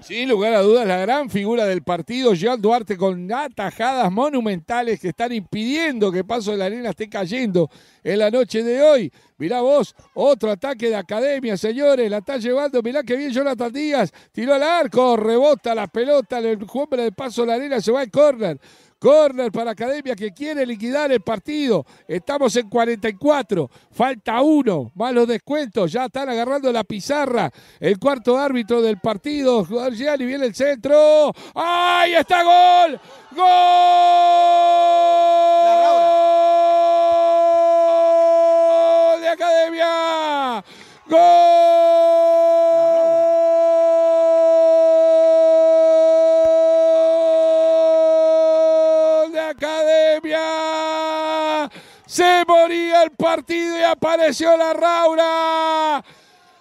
Sin lugar a dudas, la gran figura del partido, Joan Duarte, con atajadas monumentales que están impidiendo que Paso de la Arena esté cayendo en la noche de hoy. Mirá vos, otro ataque de academia, señores, la está llevando. Mirá que bien Jonathan Díaz, tiró al arco, rebota la pelota, el hombre de Paso de la Arena se va al córner. Corner para Academia que quiere liquidar el partido. Estamos en 44. Falta uno. Malos descuentos. Ya están agarrando la pizarra. El cuarto árbitro del partido. viene el centro. ¡Ahí está gol! ¡Gol! De Academia. ¡Gol! academia. Se moría el partido y apareció la Raura.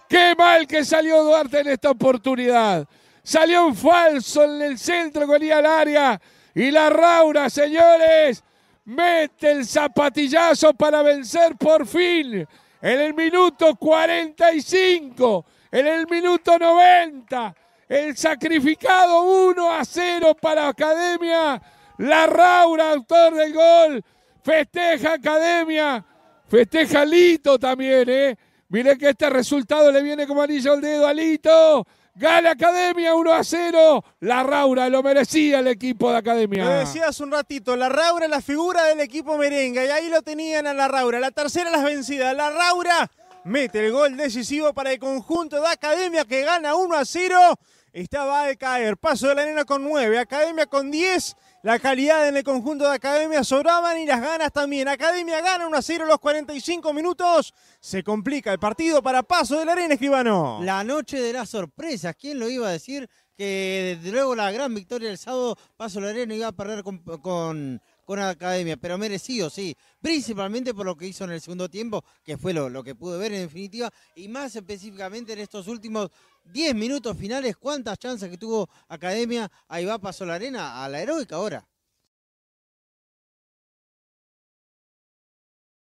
Qué mal que salió Duarte en esta oportunidad. Salió un falso en el centro con al área. Y la Raura, señores, mete el zapatillazo para vencer por fin. En el minuto 45, en el minuto 90, el sacrificado 1 a 0 para Academia. La Raura, autor del gol. Festeja Academia. Festeja Lito también, ¿eh? Miren que este resultado le viene como anillo al dedo a Lito. Gana Academia 1 a 0. La Raura lo merecía el equipo de Academia. Lo decía hace un ratito, la Raura la figura del equipo merengue. Y ahí lo tenían a la Raura. La tercera las vencidas. La Raura mete el gol decisivo para el conjunto de Academia que gana 1 a 0 estaba a caer. Paso de la Arena con 9, Academia con 10. La calidad en el conjunto de Academia sobraban y las ganas también. Academia gana 1 a 0 los 45 minutos. Se complica el partido para Paso de la Arena, Escribano. La noche de las sorpresas. ¿Quién lo iba a decir? Que desde luego la gran victoria del sábado, Paso de la Arena iba a perder con con la academia, pero merecido, sí. Principalmente por lo que hizo en el segundo tiempo, que fue lo, que pude ver en definitiva, y más específicamente en estos últimos 10 minutos finales, cuántas chances que tuvo academia. Ahí va, pasó la arena a la heroica ahora.